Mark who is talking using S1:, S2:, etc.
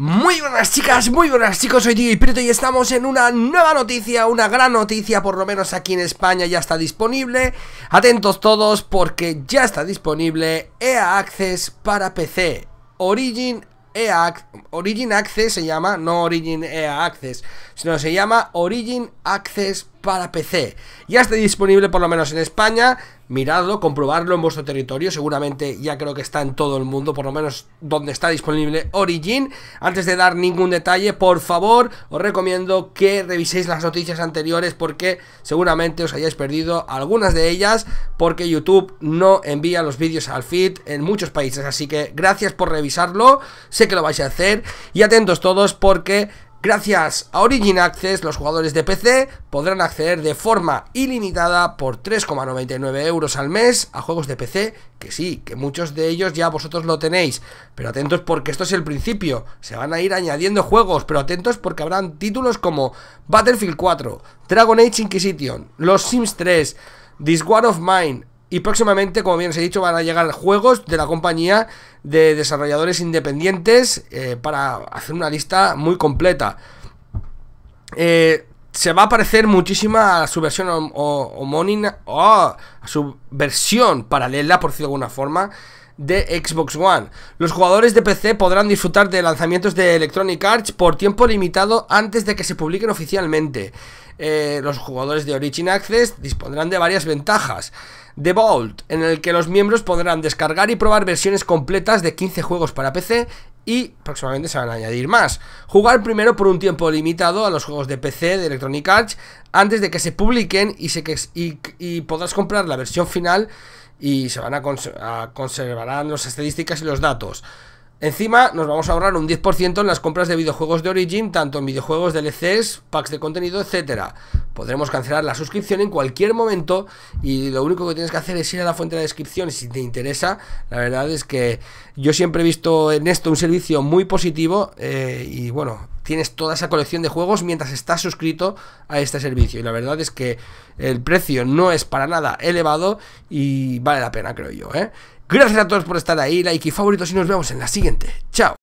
S1: Muy buenas chicas, muy buenas chicos, soy y Prieto y estamos en una nueva noticia, una gran noticia, por lo menos aquí en España ya está disponible. Atentos todos porque ya está disponible EA Access para PC. Origin EA, Origin Access se llama, no Origin EA Access, sino se llama Origin Access para PC. Ya está disponible por lo menos en España, miradlo, comprobarlo en vuestro territorio, seguramente ya creo que está en todo el mundo, por lo menos donde está disponible Origin. Antes de dar ningún detalle, por favor, os recomiendo que reviséis las noticias anteriores porque seguramente os hayáis perdido algunas de ellas porque YouTube no envía los vídeos al feed en muchos países, así que gracias por revisarlo, sé que lo vais a hacer y atentos todos porque Gracias a Origin Access, los jugadores de PC podrán acceder de forma ilimitada por 3,99 euros al mes a juegos de PC, que sí, que muchos de ellos ya vosotros lo tenéis, pero atentos porque esto es el principio, se van a ir añadiendo juegos, pero atentos porque habrán títulos como Battlefield 4, Dragon Age Inquisition, Los Sims 3, This War of Mine, y próximamente, como bien os he dicho, van a llegar juegos de la compañía de desarrolladores independientes eh, para hacer una lista muy completa. Eh, se va a parecer muchísima a su versión homónima, a su versión paralela, por decirlo de alguna forma, de Xbox One. Los jugadores de PC podrán disfrutar de lanzamientos de Electronic Arts por tiempo limitado antes de que se publiquen oficialmente. Eh, los jugadores de Origin Access dispondrán de varias ventajas. The Vault, en el que los miembros podrán descargar y probar versiones completas de 15 juegos para PC y próximamente se van a añadir más. Jugar primero por un tiempo limitado a los juegos de PC de Electronic Arts antes de que se publiquen y, se, podrás comprar la versión final y se van a, conservarán las estadísticas y los datos. Encima nos vamos a ahorrar un 10% en las compras de videojuegos de Origin, tanto en videojuegos DLCs, packs de contenido, etc podremos cancelar la suscripción en cualquier momento y lo único que tienes que hacer es ir a la fuente de la descripción si te interesa. La verdad es que yo siempre he visto en esto un servicio muy positivo eh, y bueno, tienes toda esa colección de juegos mientras estás suscrito a este servicio. Y la verdad es que el precio no es para nada elevado y vale la pena, creo yo. ¿eh? Gracias a todos por estar ahí, like y favoritos y nos vemos en la siguiente. Chao.